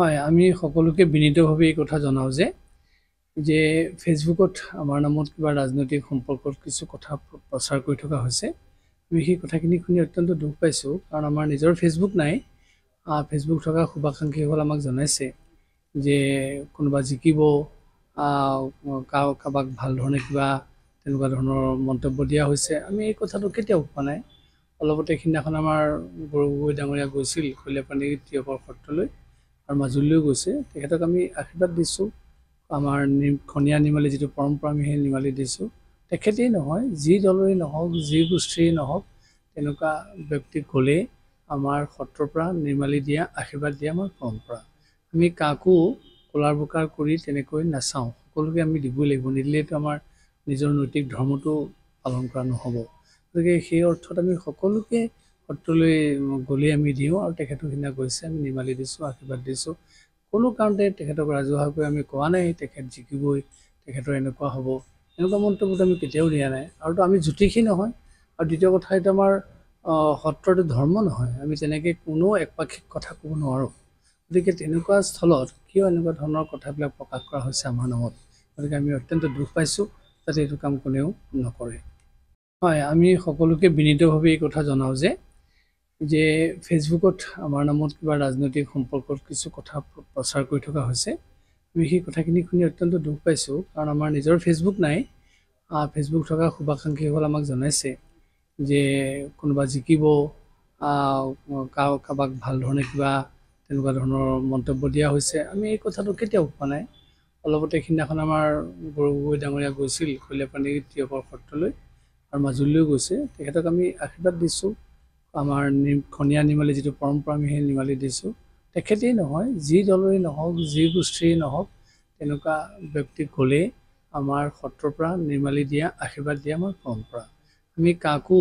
হয় আমি সকলোকে বিনীতভাৱে এই কথা জনাওঁ যে যে ফেচবুকত আমাৰ নামত কিবা ৰাজনৈতিক সম্পৰ্কত কিছু কথা প্ৰচাৰ কৰি থকা হৈছে আমি সেই কথাখিনি শুনি অত্যন্ত দুখ পাইছোঁ কাৰণ আমাৰ নিজৰ ফেচবুক নাই ফেচবুক থকা শুভাকাংক্ষীসকল আমাক জনাইছে যে কোনোবা জিকিব কাৰোবাক ভাল ধৰণে কিবা তেনেকুৱা ধৰণৰ মন্তব্য দিয়া হৈছে আমি এই কথাটো কেতিয়াও পোৱা নাই অলপতে সিদিনাখন আমাৰ গৰু গগৈ ডাঙৰীয়া গৈছিল কলীয়াপানী তিয়কৰ সত্ৰলৈ আৰু মাজুলীলৈ গৈছে তেখেতক আমি আশীৰ্বাদ দিছোঁ আমাৰ খনীয়া নিমালী যিটো পৰম্পৰা আমি সেই নিমালী দিছোঁ তেখেতেই নহয় যি দলেই নহওক যি গোষ্ঠীৰেই নহওক তেনেকুৱা ব্যক্তি গ'লেই আমাৰ সত্ৰৰ পৰা নিৰ্মালী দিয়া আশীৰ্বাদ দিয়া আমাৰ পৰম্পৰা আমি কাকো কলাৰ বোকাৰ কৰি তেনেকৈ নাচাওঁ সকলোকে আমি দিবই লাগিব নিদিলেতো আমাৰ নিজৰ নৈতিক ধৰ্মটো পালন কৰা নহ'ব গতিকে সেই অৰ্থত আমি সকলোকে সত্ৰলৈ গ'লে আমি দিওঁ আৰু তেখেতক সেইদিনা গৈছে আমি নিমালি দিছোঁ আশীৰ্বাদ দিছোঁ কোনো কাৰণতে তেখেতক ৰাজহুৱা কৰি আমি কোৱা নাই তেখেত জিকিবই তেখেতৰ এনেকুৱা হ'ব এনেকুৱা মন্তব্যটো আমি কেতিয়াও দিয়া নাই আৰুতো আমি জ্যোতিষী নহয় আৰু দ্বিতীয় কথা এইটো আমাৰ সত্ৰটো ধৰ্ম নহয় আমি তেনেকৈ কোনো একপাক্ষিক কথা ক'ব নোৱাৰোঁ গতিকে তেনেকুৱা স্থলত কিয় এনেকুৱা ধৰণৰ কথাবিলাক প্ৰকাশ কৰা হৈছে আমাৰ নামত গতিকে আমি অত্যন্ত দুখ পাইছোঁ যাতে এইটো কাম কোনেও নকৰে হয় আমি সকলোকে বিনীতভাৱে এই কথা জনাওঁ যে যে ফেচবুকত আমাৰ নামত কিবা ৰাজনৈতিক সম্পৰ্কত কিছু কথা প্ৰচাৰ কৰি থকা হৈছে আমি সেই কথাখিনি শুনি অত্যন্ত দুখ পাইছোঁ কাৰণ আমাৰ নিজৰ ফেচবুক নাই ফেচবুক থকা শুভাকাংক্ষীসকল আমাক জনাইছে যে কোনোবা জিকিব কাৰোবাক ভাল ধৰণে কিবা তেনেকুৱা ধৰণৰ মন্তব্য দিয়া হৈছে আমি এই কথাটো কেতিয়াও পোৱা নাই অলপতে সিদিনাখন আমাৰ গৰু গগৈ ডাঙৰীয়া গৈছিল কলিয়াপানী তিয়কৰ সত্ৰলৈ আৰু মাজুলীলৈ গৈছে তেখেতক আমি আশীৰ্বাদ দিছোঁ আমাৰ নি খনীয়া নিমালি যিটো পৰম্পৰা আমি সেই নিমালি দিছোঁ তেখেতেই নহয় যি দলেই নহওক যি গোষ্ঠীৰেই নহওক তেনেকুৱা ব্যক্তি গ'লেই আমাৰ সত্ৰৰ পৰা নিৰ্মালি দিয়া আশীৰ্বাদ দিয়া আমাৰ পৰম্পৰা আমি কাকো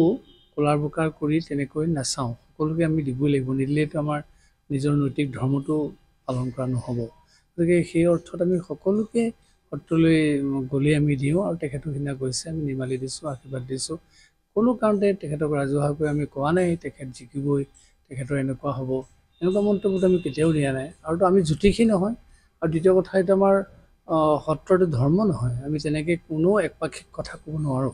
কোলাৰ বোকাৰ কৰি তেনেকৈ নাচাওঁ সকলোকে আমি দিবই লাগিব নিদিলেতো আমাৰ নিজৰ নৈতিক ধৰ্মটো পালন কৰা নহ'ব গতিকে সেই অৰ্থত আমি সকলোকে সত্ৰলৈ গ'লেই আমি দিওঁ আৰু তেখেতৰ সিদিনা গৈছে আমি নিৰ্মালি দিছোঁ আশীৰ্বাদ দিছোঁ সকলো কাৰণতে তেখেতক ৰাজহুৱা কৰি আমি কোৱা নাই তেখেত জিকিবই তেখেতৰ এনেকুৱা হ'ব এনেকুৱা মন্তব্যটো আমি কেতিয়াও দিয়া নাই আৰুতো আমি জ্যোতিষী নহয় আৰু দ্বিতীয় কথা এইটো আমাৰ সত্ৰটো ধৰ্ম নহয় আমি তেনেকৈ কোনো একপাক্ষিক কথা ক'ব নোৱাৰোঁ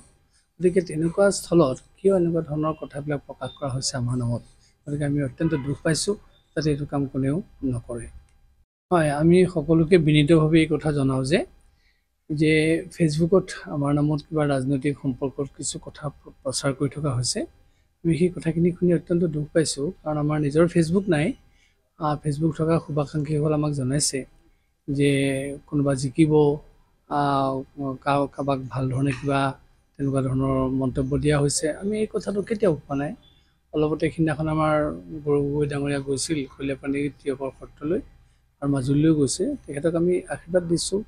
গতিকে তেনেকুৱা স্থলত কিয় এনেকুৱা ধৰণৰ কথাবিলাক প্ৰকাশ কৰা হৈছে আমাৰ নামত গতিকে আমি অত্যন্ত দুখ পাইছোঁ যাতে এইটো কাম কোনেও নকৰে হয় আমি সকলোকে বিনীতভাৱে এই কথা জনাওঁ যে যে ফেচবুকত আমাৰ নামত কিবা ৰাজনৈতিক সম্পৰ্কত কিছু কথা প্ৰচাৰ কৰি থকা হৈছে আমি সেই কথাখিনি শুনি অত্যন্ত দুখ পাইছোঁ কাৰণ আমাৰ নিজৰ ফেচবুক নাই ফেচবুক থকা শুভাকাংক্ষীসকল আমাক জনাইছে যে কোনোবা জিকিব কাৰোবাক ভাল ধৰণে কিবা তেনেকুৱা ধৰণৰ মন্তব্য দিয়া হৈছে আমি এই কথাটো কেতিয়াও পোৱা নাই অলপতে সিদিনাখন আমাৰ গৰু গগৈ ডাঙৰীয়া গৈছিল কলিয়াপানী তিয়কৰ সত্ৰলৈ আৰু মাজুলীলৈ গৈছে তেখেতক আমি আশীৰ্বাদ দিছোঁ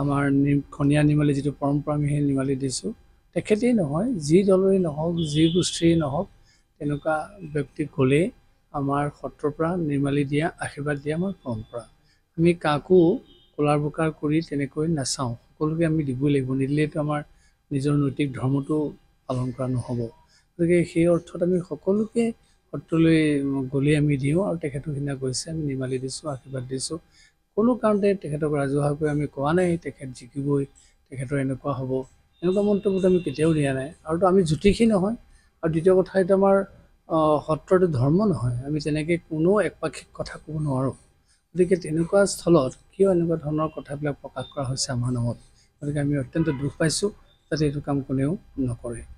আমাৰ খনীয়া নিমালি যিটো পৰম্পৰা আমি সেই নিমালি দিছোঁ তেখেতেই নহয় যি দলেই নহওক যি গোষ্ঠীৰেই নহওক তেনেকুৱা ব্যক্তিক গ'লেই আমাৰ সত্ৰৰ পৰা নিৰ্মালি দিয়া আশীৰ্বাদ দিয়া আমাৰ পৰম্পৰা আমি কাকো কোলাৰ বোকাৰ কৰি তেনেকৈ নাচাওঁ সকলোকে আমি দিবই লাগিব নিদিলেতো আমাৰ নিজৰ নৈতিক ধৰ্মটো পালন কৰা নহ'ব গতিকে সেই অৰ্থত আমি সকলোকে সত্ৰলৈ গ'লেই আমি দিওঁ আৰু তেখেতৰ সিদিনা গৈছে আমি নিৰ্মালি দিছোঁ আশীৰ্বাদ দিছোঁ কোনো কাৰণতে তেখেতক ৰাজহুৱাকৈ আমি কোৱা নাই তেখেত জিকিবই তেখেতৰ এনেকুৱা হ'ব এনেকুৱা মন্তব্যটো আমি কেতিয়াও দিয়া নাই আৰুতো আমি জ্যোতিষী নহয় আৰু দ্বিতীয় কথা এইটো আমাৰ সত্ৰটো ধৰ্ম নহয় আমি তেনেকৈ কোনো একপাক্ষিক কথা ক'ব নোৱাৰোঁ গতিকে তেনেকুৱা স্থলত কিয় এনেকুৱা ধৰণৰ কথাবিলাক প্ৰকাশ কৰা হৈছে আমাৰ নামত গতিকে আমি অত্যন্ত দুখ পাইছোঁ যাতে এইটো কাম কোনেও নকৰে